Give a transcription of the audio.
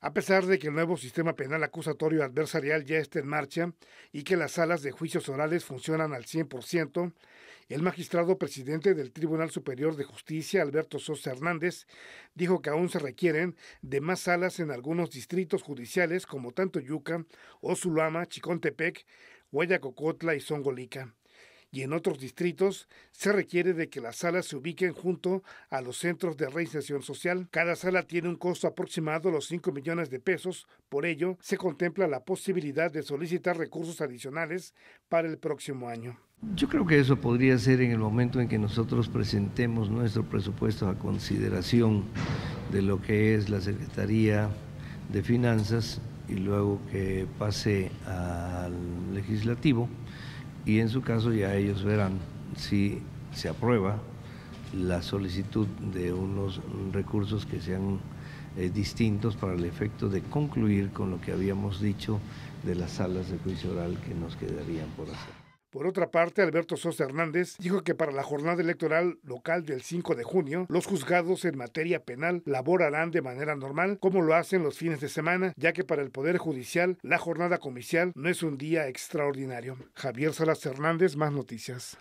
A pesar de que el nuevo sistema penal acusatorio adversarial ya está en marcha y que las salas de juicios orales funcionan al 100%, el magistrado presidente del Tribunal Superior de Justicia, Alberto Sosa Hernández, dijo que aún se requieren de más salas en algunos distritos judiciales como tanto Tantoyuca, Osulama, Chicontepec, Guayacocotla y Zongolica. Y en otros distritos se requiere de que las salas se ubiquen junto a los centros de reinserción social. Cada sala tiene un costo aproximado de los 5 millones de pesos. Por ello, se contempla la posibilidad de solicitar recursos adicionales para el próximo año. Yo creo que eso podría ser en el momento en que nosotros presentemos nuestro presupuesto a consideración de lo que es la Secretaría de Finanzas y luego que pase al legislativo y en su caso ya ellos verán si se aprueba la solicitud de unos recursos que sean eh, distintos para el efecto de concluir con lo que habíamos dicho de las salas de juicio oral que nos quedarían por hacer. Por otra parte, Alberto Sosa Hernández dijo que para la jornada electoral local del 5 de junio, los juzgados en materia penal laborarán de manera normal como lo hacen los fines de semana, ya que para el Poder Judicial la jornada comicial no es un día extraordinario. Javier Salas Hernández, más noticias.